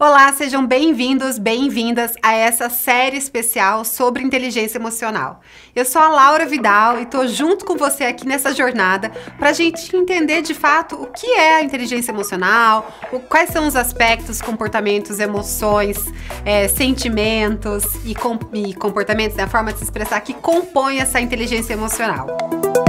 Olá, sejam bem-vindos, bem-vindas a essa série especial sobre inteligência emocional. Eu sou a Laura Vidal e estou junto com você aqui nessa jornada para a gente entender de fato o que é a inteligência emocional, quais são os aspectos, comportamentos, emoções, é, sentimentos e, com, e comportamentos, né, a forma de se expressar que compõe essa inteligência emocional. Música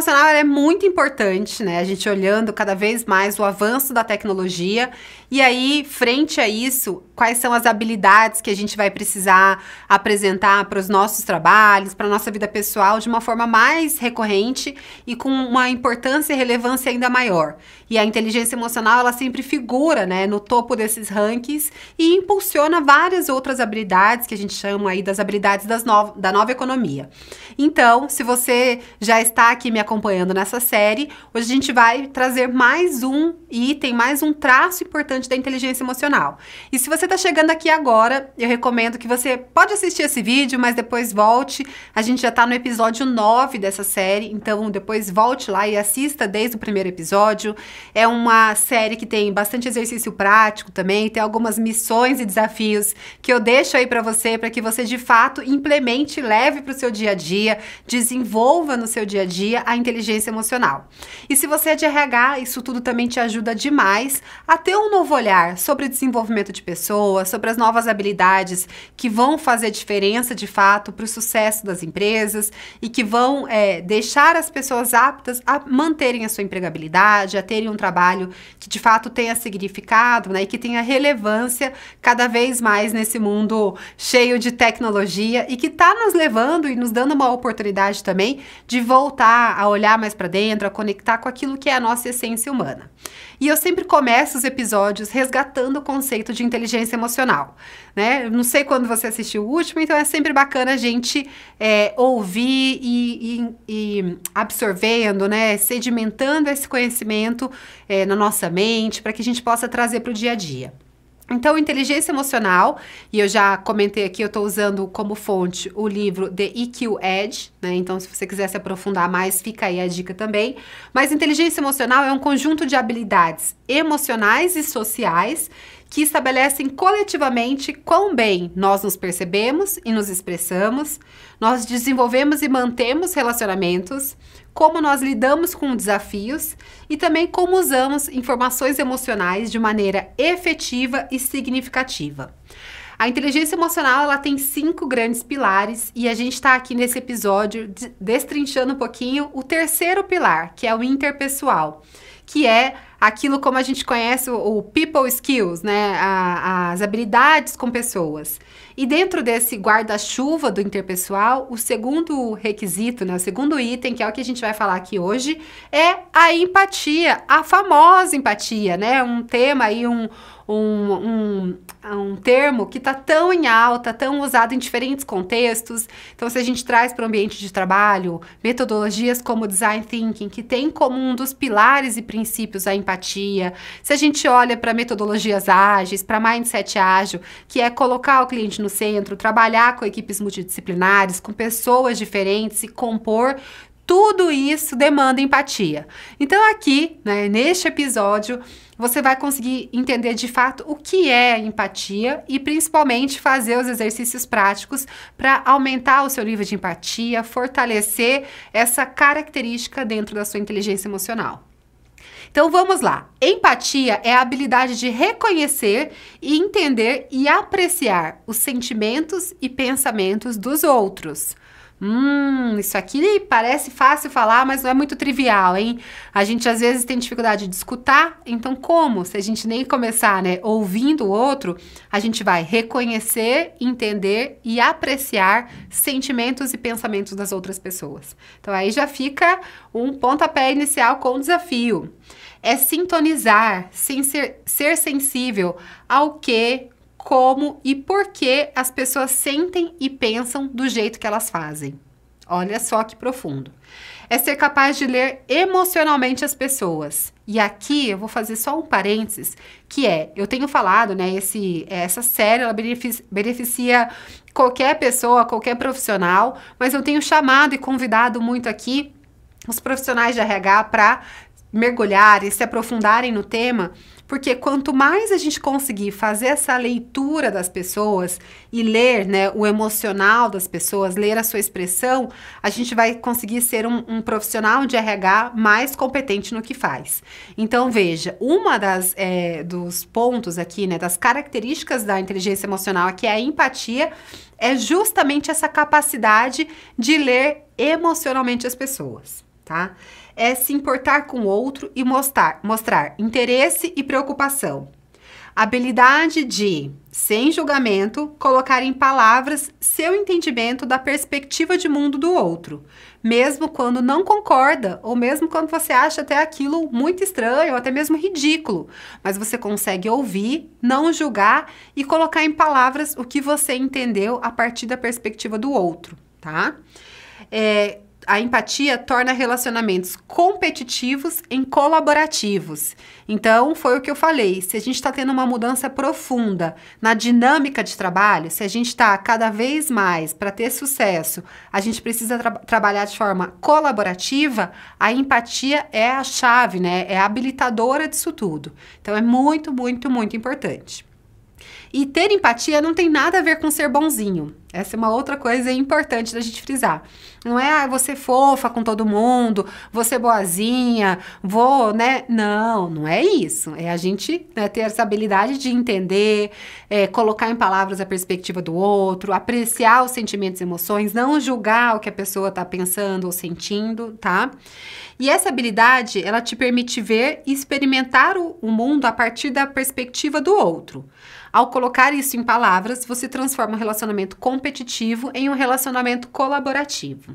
川さ é muito importante, né? A gente olhando cada vez mais o avanço da tecnologia. E aí, frente a isso, quais são as habilidades que a gente vai precisar apresentar para os nossos trabalhos, para a nossa vida pessoal, de uma forma mais recorrente e com uma importância e relevância ainda maior. E a inteligência emocional, ela sempre figura, né, no topo desses rankings e impulsiona várias outras habilidades que a gente chama aí das habilidades das no da nova economia. Então, se você já está aqui me acompanhando, acompanhando nessa série, hoje a gente vai trazer mais um item, mais um traço importante da inteligência emocional. E se você está chegando aqui agora, eu recomendo que você pode assistir esse vídeo, mas depois volte. A gente já está no episódio 9 dessa série, então depois volte lá e assista desde o primeiro episódio. É uma série que tem bastante exercício prático também, tem algumas missões e desafios que eu deixo aí para você, para que você de fato implemente, leve para o seu dia a dia, desenvolva no seu dia a dia a inteligência inteligência emocional. E se você é de RH, isso tudo também te ajuda demais a ter um novo olhar sobre o desenvolvimento de pessoas, sobre as novas habilidades que vão fazer diferença de fato para o sucesso das empresas e que vão é, deixar as pessoas aptas a manterem a sua empregabilidade, a terem um trabalho que de fato tenha significado né, e que tenha relevância cada vez mais nesse mundo cheio de tecnologia e que está nos levando e nos dando uma oportunidade também de voltar a olhar olhar mais para dentro, a conectar com aquilo que é a nossa essência humana. E eu sempre começo os episódios resgatando o conceito de inteligência emocional. Né? não sei quando você assistiu o último, então é sempre bacana a gente é, ouvir e, e, e, absorvendo, né? sedimentando esse conhecimento é, na nossa mente para que a gente possa trazer para o dia a dia. Então, inteligência emocional, e eu já comentei aqui, eu estou usando como fonte o livro The EQ Edge, né? Então, se você quiser se aprofundar mais, fica aí a dica também. Mas inteligência emocional é um conjunto de habilidades emocionais e sociais que estabelecem coletivamente quão bem nós nos percebemos e nos expressamos, nós desenvolvemos e mantemos relacionamentos, como nós lidamos com desafios e também como usamos informações emocionais de maneira efetiva e significativa. A inteligência emocional ela tem cinco grandes pilares e a gente está aqui nesse episódio destrinchando um pouquinho o terceiro pilar, que é o interpessoal, que é aquilo como a gente conhece o, o people skills, né? A, as habilidades com pessoas. E dentro desse guarda-chuva do interpessoal, o segundo requisito, né, o segundo item, que é o que a gente vai falar aqui hoje, é a empatia, a famosa empatia, né? Um tema aí, um, um, um, um termo que está tão em alta, tão usado em diferentes contextos. Então, se a gente traz para o ambiente de trabalho metodologias como design thinking, que tem como um dos pilares e princípios a empatia, se a gente olha para metodologias ágeis, para mindset ágil, que é colocar o cliente no centro, trabalhar com equipes multidisciplinares, com pessoas diferentes, e compor, tudo isso demanda empatia. Então, aqui, né, neste episódio, você vai conseguir entender de fato o que é empatia e principalmente fazer os exercícios práticos para aumentar o seu nível de empatia, fortalecer essa característica dentro da sua inteligência emocional. Então vamos lá. Empatia é a habilidade de reconhecer e entender e apreciar os sentimentos e pensamentos dos outros. Hum, isso aqui parece fácil falar, mas não é muito trivial, hein? A gente às vezes tem dificuldade de escutar, então como? Se a gente nem começar, né, ouvindo o outro, a gente vai reconhecer, entender e apreciar sentimentos e pensamentos das outras pessoas. Então aí já fica um pontapé inicial com o desafio. É sintonizar, sem ser, ser sensível ao que, como e por que as pessoas sentem e pensam do jeito que elas fazem. Olha só que profundo. É ser capaz de ler emocionalmente as pessoas. E aqui eu vou fazer só um parênteses, que é, eu tenho falado, né, esse, essa série, ela beneficia, qualquer pessoa, qualquer profissional, mas eu tenho chamado e convidado muito aqui os profissionais de RH para mergulhar e se aprofundarem no tema porque quanto mais a gente conseguir fazer essa leitura das pessoas e ler né, o emocional das pessoas, ler a sua expressão, a gente vai conseguir ser um, um profissional de RH mais competente no que faz. Então, veja, uma das é, dos pontos aqui, né, das características da inteligência emocional, que é a empatia, é justamente essa capacidade de ler emocionalmente as pessoas, tá? é se importar com o outro e mostrar, mostrar interesse e preocupação. Habilidade de, sem julgamento, colocar em palavras seu entendimento da perspectiva de mundo do outro, mesmo quando não concorda ou mesmo quando você acha até aquilo muito estranho ou até mesmo ridículo, mas você consegue ouvir, não julgar e colocar em palavras o que você entendeu a partir da perspectiva do outro, tá? É, a empatia torna relacionamentos competitivos em colaborativos. Então, foi o que eu falei. Se a gente está tendo uma mudança profunda na dinâmica de trabalho, se a gente está cada vez mais para ter sucesso, a gente precisa tra trabalhar de forma colaborativa, a empatia é a chave, né? É habilitadora disso tudo. Então, é muito, muito, muito importante. E ter empatia não tem nada a ver com ser bonzinho. Essa é uma outra coisa importante da gente frisar. Não é ah, você é fofa com todo mundo, você é boazinha, vou, né? Não, não é isso. É a gente né, ter essa habilidade de entender, é, colocar em palavras a perspectiva do outro, apreciar os sentimentos e emoções, não julgar o que a pessoa está pensando ou sentindo, tá? E essa habilidade, ela te permite ver e experimentar o, o mundo a partir da perspectiva do outro. Ao colocar isso em palavras, você transforma um relacionamento competitivo em um relacionamento colaborativo.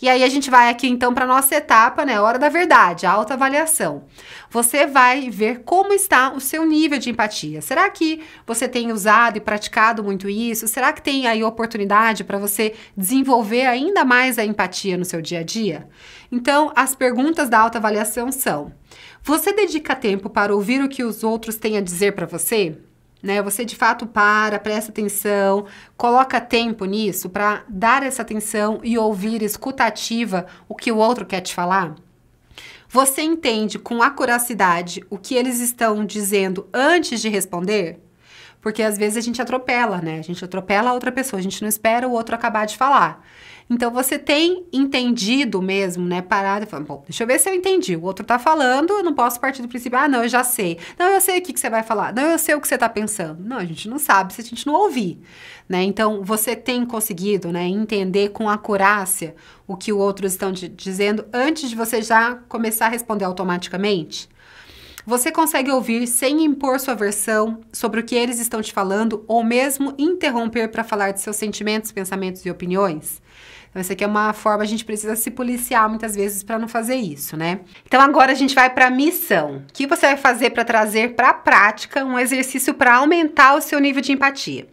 E aí a gente vai aqui então para nossa etapa, né, hora da verdade, a autoavaliação. Você vai ver como está o seu nível de empatia. Será que você tem usado e praticado muito isso? Será que tem aí oportunidade para você desenvolver ainda mais a empatia no seu dia a dia? Então, as perguntas da autoavaliação são: você dedica tempo para ouvir o que os outros têm a dizer para você? Né? Você de fato para, presta atenção, coloca tempo nisso para dar essa atenção e ouvir escutativa o que o outro quer te falar. Você entende com acuracidade o que eles estão dizendo antes de responder? Porque às vezes a gente atropela, né? A gente atropela a outra pessoa, a gente não espera o outro acabar de falar. Então você tem entendido mesmo, né? Parado e falando, bom, deixa eu ver se eu entendi. O outro tá falando, eu não posso partir do princípio, ah, não, eu já sei. Não, eu sei o que, que você vai falar. Não, eu sei o que você tá pensando. Não, a gente não sabe se a gente não ouvir, né? Então você tem conseguido, né, entender com acurácia o que outros estão te dizendo antes de você já começar a responder automaticamente? Você consegue ouvir sem impor sua versão sobre o que eles estão te falando ou mesmo interromper para falar de seus sentimentos, pensamentos e opiniões? Então, isso aqui é uma forma, a gente precisa se policiar muitas vezes para não fazer isso, né? Então, agora a gente vai para a missão. O que você vai fazer para trazer para a prática um exercício para aumentar o seu nível de empatia?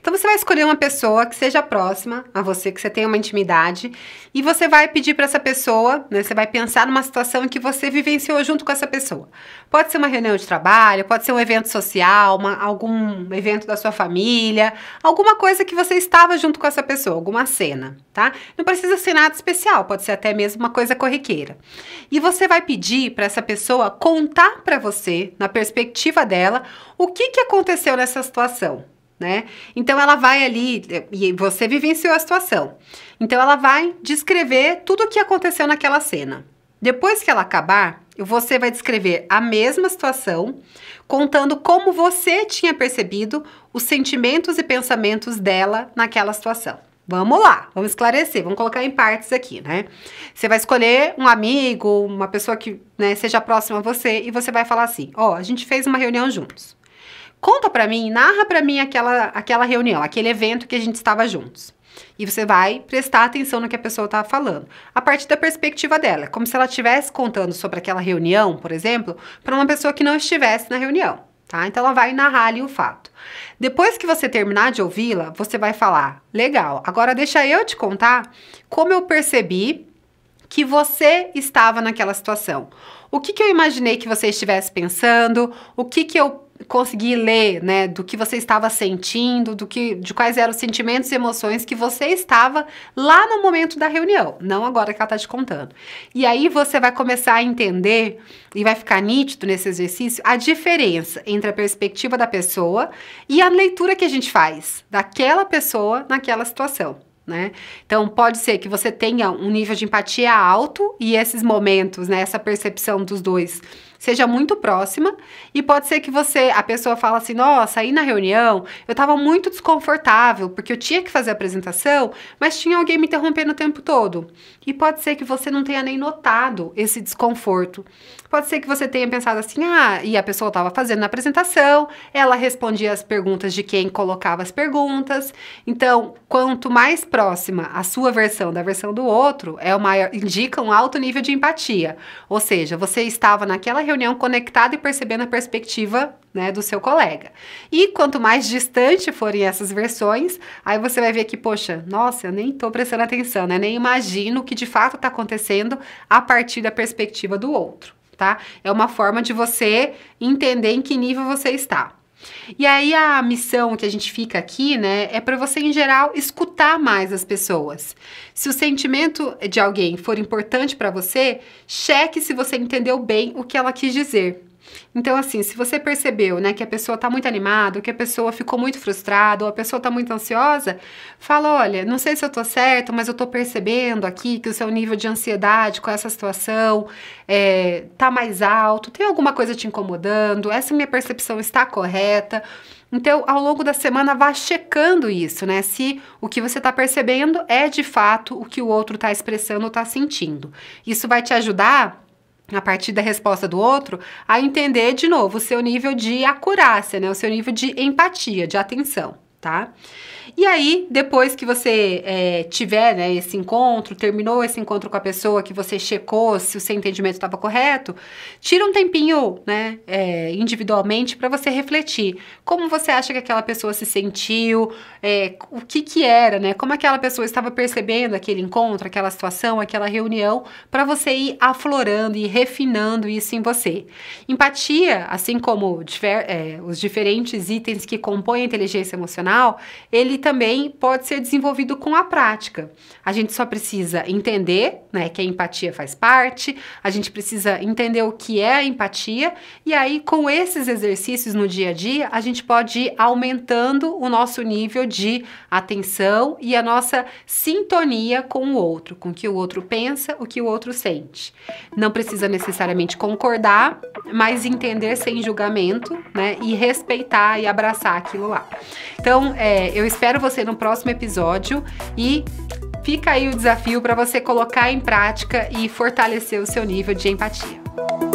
Então, você vai escolher uma pessoa que seja próxima a você, que você tenha uma intimidade, e você vai pedir para essa pessoa, né? Você vai pensar numa situação em que você vivenciou junto com essa pessoa. Pode ser uma reunião de trabalho, pode ser um evento social, uma, algum evento da sua família, alguma coisa que você estava junto com essa pessoa, alguma cena, tá? Não precisa ser nada especial, pode ser até mesmo uma coisa corriqueira. E você vai pedir para essa pessoa contar para você, na perspectiva dela, o que, que aconteceu nessa situação. Né? Então ela vai ali e você vivenciou a situação. Então ela vai descrever tudo o que aconteceu naquela cena. Depois que ela acabar, você vai descrever a mesma situação, contando como você tinha percebido os sentimentos e pensamentos dela naquela situação. Vamos lá, vamos esclarecer, vamos colocar em partes aqui, né? Você vai escolher um amigo, uma pessoa que né, seja próxima a você e você vai falar assim: ó, oh, a gente fez uma reunião juntos. Conta pra mim, narra pra mim aquela, aquela reunião, aquele evento que a gente estava juntos. E você vai prestar atenção no que a pessoa está falando, a partir da perspectiva dela, é como se ela estivesse contando sobre aquela reunião, por exemplo, para uma pessoa que não estivesse na reunião tá? Então ela vai narrar ali o fato. Depois que você terminar de ouvi-la, você vai falar: "Legal, agora deixa eu te contar como eu percebi que você estava naquela situação. O que, que eu imaginei que você estivesse pensando? O que, que eu conseguir ler, né, do que você estava sentindo, do que, de quais eram os sentimentos e emoções que você estava lá no momento da reunião, não agora que ela está te contando. E aí você vai começar a entender e vai ficar nítido nesse exercício a diferença entre a perspectiva da pessoa e a leitura que a gente faz daquela pessoa naquela situação. Né? Então, pode ser que você tenha um nível de empatia alto e esses momentos, né, essa percepção dos dois seja muito próxima e pode ser que você, a pessoa fala assim: "Nossa, aí na reunião eu estava muito desconfortável, porque eu tinha que fazer a apresentação, mas tinha alguém me interrompendo o tempo todo". E pode ser que você não tenha nem notado esse desconforto. Pode ser que você tenha pensado assim: "Ah, e a pessoa estava fazendo a apresentação, ela respondia as perguntas de quem colocava as perguntas". Então, quanto mais próxima a sua versão da versão do outro, é o maior indica um alto nível de empatia. Ou seja, você estava naquela reunião conectado e percebendo a perspectiva né, do seu colega. E quanto mais distante forem essas versões, aí você vai ver que, poxa, nossa, eu nem estou prestando atenção, né? Nem imagino o que de fato está acontecendo a partir da perspectiva do outro, tá? É uma forma de você entender em que nível você está. E aí a missão que a gente fica aqui, né, é para você em geral escutar mais as pessoas. Se o sentimento de alguém for importante para você, cheque se você entendeu bem o que ela quis dizer. Então, assim, se você percebeu, né, que a pessoa tá muito animada, que a pessoa ficou muito frustrada, ou a pessoa tá muito ansiosa, fala, olha, não sei se eu tô certo, mas eu tô percebendo aqui que o seu nível de ansiedade com essa situação é, tá mais alto, tem alguma coisa te incomodando, essa minha percepção está correta. Então, ao longo da semana, vá checando isso, né? Se o que você está percebendo é de fato o que o outro está expressando ou está sentindo. Isso vai te ajudar a partir da resposta do outro, a entender de novo o seu nível de acurácia, né? O seu nível de empatia, de atenção, tá? E aí, depois que você é, tiver né, esse encontro, terminou esse encontro com a pessoa, que você checou se o seu entendimento estava correto, tira um tempinho, né? É, individualmente para você refletir como você acha que aquela pessoa se sentiu, é, o que que era, né? Como aquela pessoa estava percebendo aquele encontro, aquela situação, aquela reunião, para você ir aflorando e refinando isso em você. Empatia, assim como difer é, os diferentes itens que compõem a inteligência emocional, ele também pode ser desenvolvido com a prática. A gente só precisa entender, né, que a empatia faz parte. A gente precisa entender o que é a empatia e aí com esses exercícios no dia a dia, a gente pode ir aumentando o nosso nível de atenção e a nossa sintonia com o outro, com o que o outro pensa, o que o outro sente. Não precisa necessariamente concordar, mas entender sem julgamento, né? E respeitar e abraçar aquilo lá. Então, é, eu espero você no próximo episódio e fica aí o desafio para você colocar em prática e fortalecer o seu nível de empatia.